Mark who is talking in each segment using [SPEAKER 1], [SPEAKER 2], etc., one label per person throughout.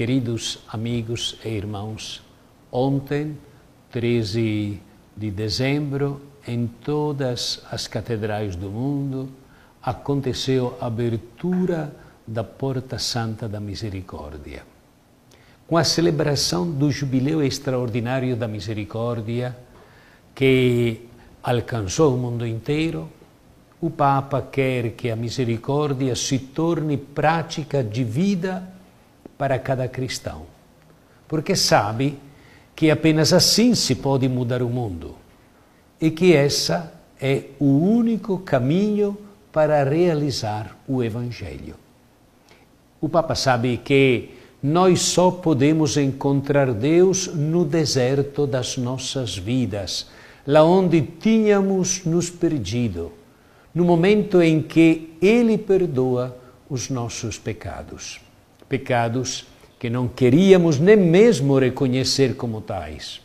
[SPEAKER 1] Queridos amigos e irmãos, ontem, 13 de dezembro, em todas as catedrais do mundo, aconteceu a abertura da Porta Santa da Misericórdia. Com a celebração do Jubileu Extraordinário da Misericórdia, que alcançou o mundo inteiro, o Papa quer que a misericórdia se torne prática de vida para cada cristão, porque sabe que apenas assim se pode mudar o mundo e que essa é o único caminho para realizar o Evangelho. O Papa sabe que nós só podemos encontrar Deus no deserto das nossas vidas, lá onde tínhamos nos perdido, no momento em que Ele perdoa os nossos pecados pecados que não queríamos nem mesmo reconhecer como tais.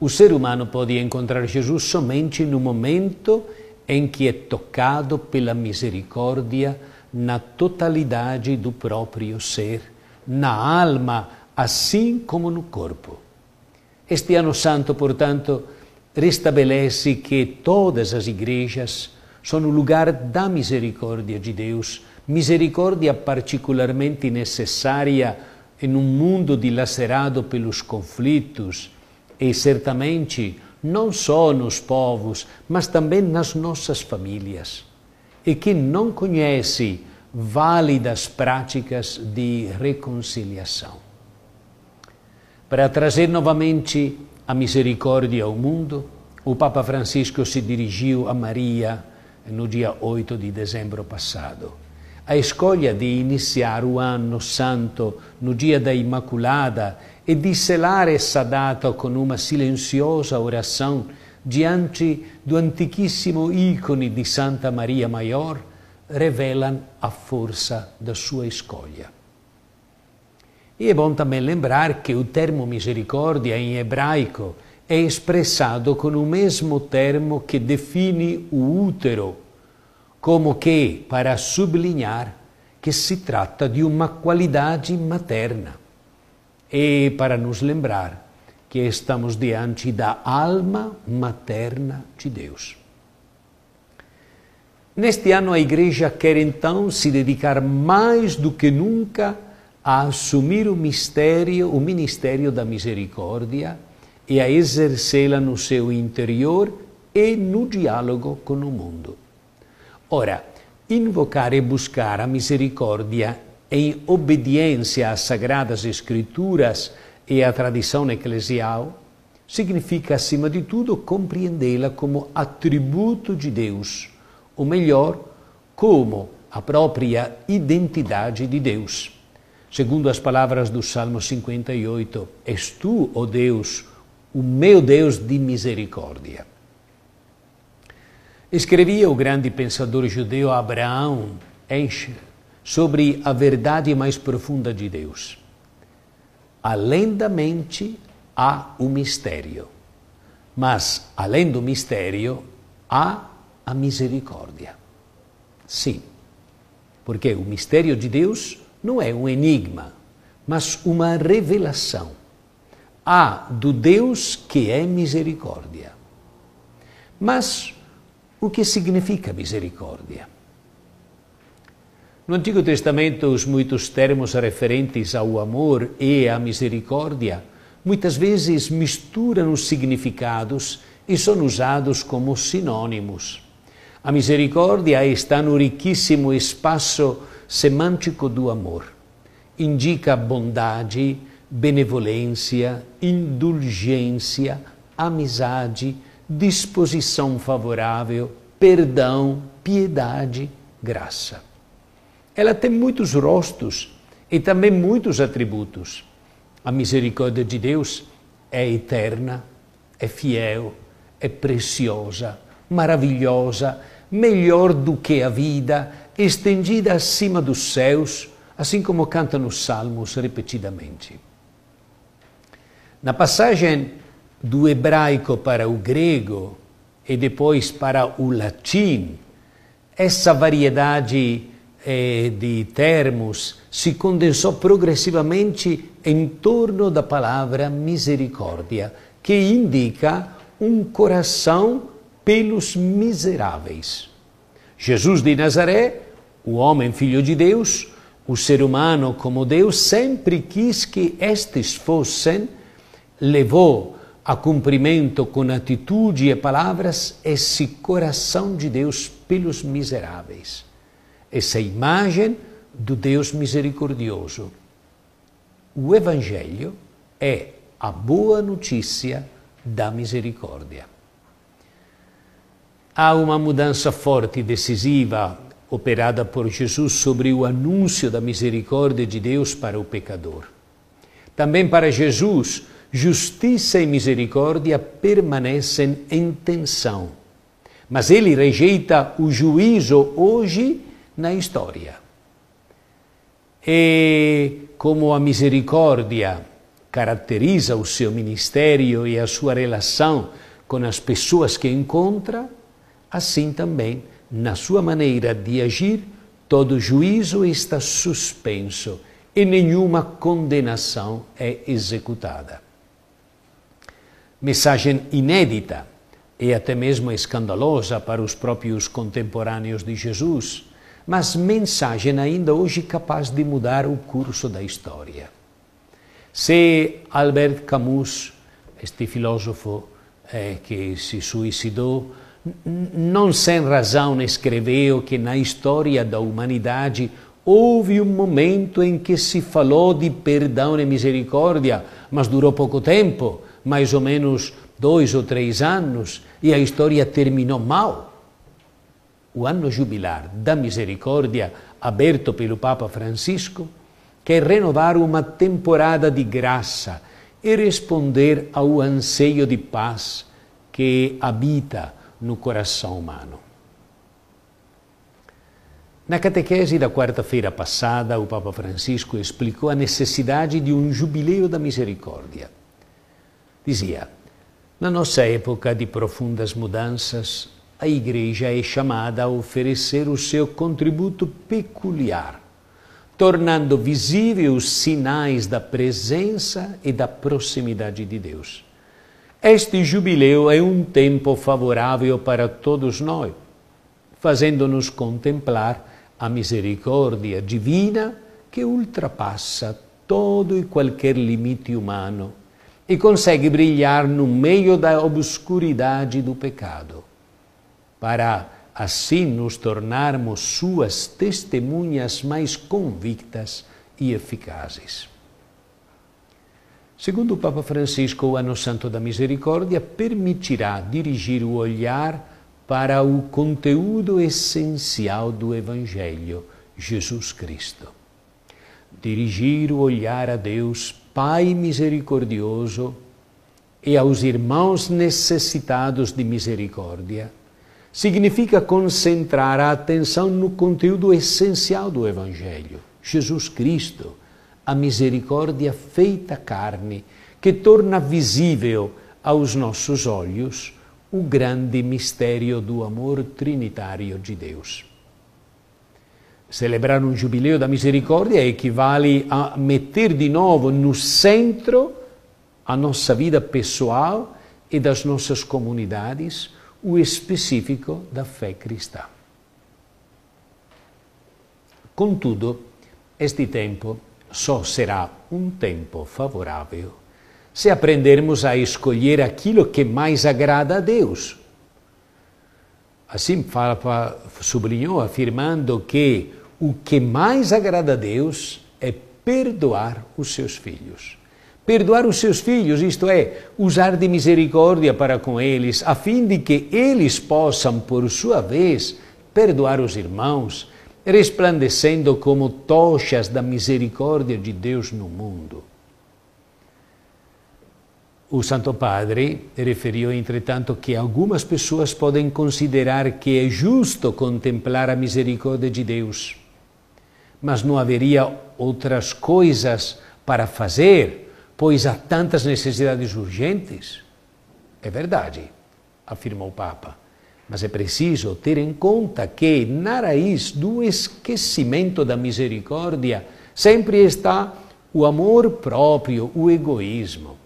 [SPEAKER 1] O ser humano pode encontrar Jesus somente no momento em que é tocado pela misericórdia na totalidade do próprio ser, na alma, assim como no corpo. Este ano santo, portanto, restabelece que todas as igrejas são o lugar da misericórdia de Deus Misericordia particularmente necessária em um mundo dilacerado pelos conflitos e certamente não só nos povos, mas também nas nossas famílias. E que não conhece válidas práticas de reconciliação. Para trazer novamente a misericórdia ao mundo, o Papa Francisco se dirigiu a Maria no dia 8 de dezembro passado a escolha de iniciar o ano santo no dia da Imaculada e de selar essa data com uma silenciosa oração diante do antichissimo ícone di Santa Maria Maior, revelam a força da sua escolha. E é bom também lembrar que o termo misericórdia em hebraico é expressado com o mesmo termo que define o útero como que para sublinhar que se trata de uma qualidade materna e para nos lembrar que estamos diante da alma materna de Deus. Neste ano, a Igreja quer então se dedicar mais do que nunca a assumir o mistério, o ministério da misericórdia e a exercê-la no seu interior e no diálogo com o mundo. Ora, invocar e buscar a misericórdia em obediência às Sagradas Escrituras e à tradição eclesial significa, acima de tudo, compreendê-la como atributo de Deus, ou melhor, como a própria identidade de Deus. Segundo as palavras do Salmo 58, És tu, ó oh Deus, o meu Deus de misericórdia. Escrevia o grande pensador judeu Abraão Escher sobre a verdade mais profunda de Deus. Além da mente há o mistério, mas além do mistério há a misericórdia. Sim, porque o mistério de Deus não é um enigma, mas uma revelação. Há do Deus que é misericórdia. Mas o que significa misericórdia? No Antigo Testamento, os muitos termos referentes ao amor e à misericórdia muitas vezes misturam os significados e são usados como sinônimos. A misericórdia está no riquíssimo espaço semântico do amor. Indica bondade, benevolência, indulgência, amizade, disposição favorável, perdão, piedade, graça. Ela tem muitos rostos e também muitos atributos. A misericórdia de Deus é eterna, é fiel, é preciosa, maravilhosa, melhor do que a vida, estendida acima dos céus, assim como canta nos Salmos repetidamente. Na passagem do hebraico para o grego e depois para o latim, essa variedade eh, de termos se condensou progressivamente em torno da palavra misericórdia, que indica um coração pelos miseráveis. Jesus de Nazaré, o homem filho de Deus, o ser humano como Deus, sempre quis que estes fossem, levou a cumprimento com atitude e palavras esse coração de Deus pelos miseráveis, essa imagem do Deus misericordioso. O Evangelho é a boa notícia da misericórdia. Há uma mudança forte e decisiva operada por Jesus sobre o anúncio da misericórdia de Deus para o pecador. Também para Jesus, Justiça e misericórdia permanecem em tensão, mas ele rejeita o juízo hoje na história. E como a misericórdia caracteriza o seu ministério e a sua relação com as pessoas que encontra, assim também, na sua maneira de agir, todo juízo está suspenso e nenhuma condenação é executada. Mensagem inédita e é até mesmo escandalosa para os próprios contemporâneos de Jesus, mas mensagem ainda hoje capaz de mudar o curso da história. Se Albert Camus, este filósofo é, que se suicidou, não sem razão escreveu que na história da humanidade houve um momento em que se falou de perdão e misericórdia, mas durou pouco tempo mais ou menos dois ou três anos e a história terminou mal. O ano jubilar da misericórdia, aberto pelo Papa Francisco, quer é renovar uma temporada de graça e responder ao anseio de paz que habita no coração humano. Na catequese da quarta-feira passada, o Papa Francisco explicou a necessidade de um jubileu da misericórdia Dizia: Na nossa época de profundas mudanças, a Igreja é chamada a oferecer o seu contributo peculiar, tornando visíveis os sinais da presença e da proximidade de Deus. Este jubileu é um tempo favorável para todos nós, fazendo-nos contemplar a misericórdia divina que ultrapassa todo e qualquer limite humano e consegue brilhar no meio da obscuridade do pecado, para assim nos tornarmos suas testemunhas mais convictas e eficazes. Segundo o Papa Francisco, o Ano Santo da Misericórdia permitirá dirigir o olhar para o conteúdo essencial do Evangelho, Jesus Cristo. Dirigir o olhar a Deus Pai misericordioso, e aos irmãos necessitados de misericórdia, significa concentrar a atenção no conteúdo essencial do Evangelho, Jesus Cristo, a misericórdia feita carne, que torna visível aos nossos olhos o grande mistério do amor trinitário de Deus. Celebrar um jubileu da misericórdia equivale a meter de novo no centro a nossa vida pessoal e das nossas comunidades o específico da fé cristã. Contudo, este tempo só será um tempo favorável se aprendermos a escolher aquilo que mais agrada a Deus. Assim, Papa sublinhou, afirmando que o que mais agrada a Deus é perdoar os seus filhos. Perdoar os seus filhos, isto é, usar de misericórdia para com eles, a fim de que eles possam, por sua vez, perdoar os irmãos, resplandecendo como tochas da misericórdia de Deus no mundo. O Santo Padre referiu, entretanto, que algumas pessoas podem considerar que é justo contemplar a misericórdia de Deus mas não haveria outras coisas para fazer, pois há tantas necessidades urgentes? É verdade, afirmou o Papa, mas é preciso ter em conta que, na raiz do esquecimento da misericórdia, sempre está o amor próprio, o egoísmo.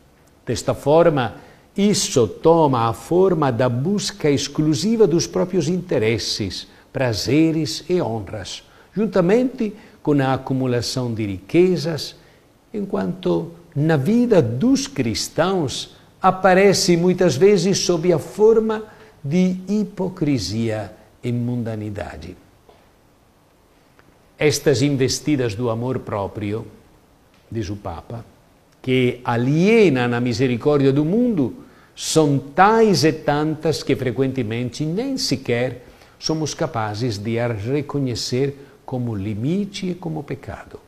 [SPEAKER 1] Desta forma, isso toma a forma da busca exclusiva dos próprios interesses, prazeres e honras, juntamente com a acumulação de riquezas, enquanto na vida dos cristãos aparece muitas vezes sob a forma de hipocrisia e mundanidade. Estas investidas do amor próprio, diz o Papa, que alienam a misericórdia do mundo, são tais e tantas que frequentemente nem sequer somos capazes de a reconhecer como limite e como pecado.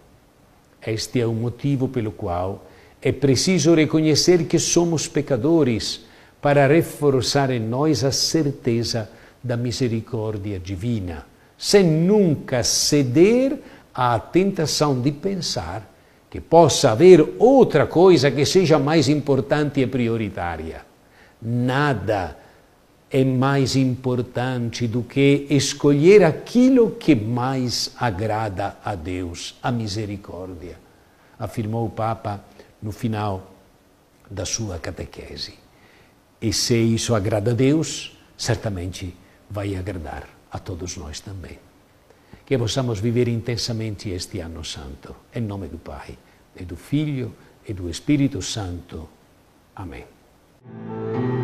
[SPEAKER 1] Este é o motivo pelo qual é preciso reconhecer que somos pecadores para reforçar em nós a certeza da misericórdia divina, sem nunca ceder à tentação de pensar que possa haver outra coisa que seja mais importante e prioritária. Nada é mais importante do que escolher aquilo que mais agrada a Deus, a misericórdia, afirmou o Papa no final da sua catequese. E se isso agrada a Deus, certamente vai agradar a todos nós também. Que possamos viver intensamente este ano santo, em nome do Pai, e do Filho e do Espírito Santo. Amém.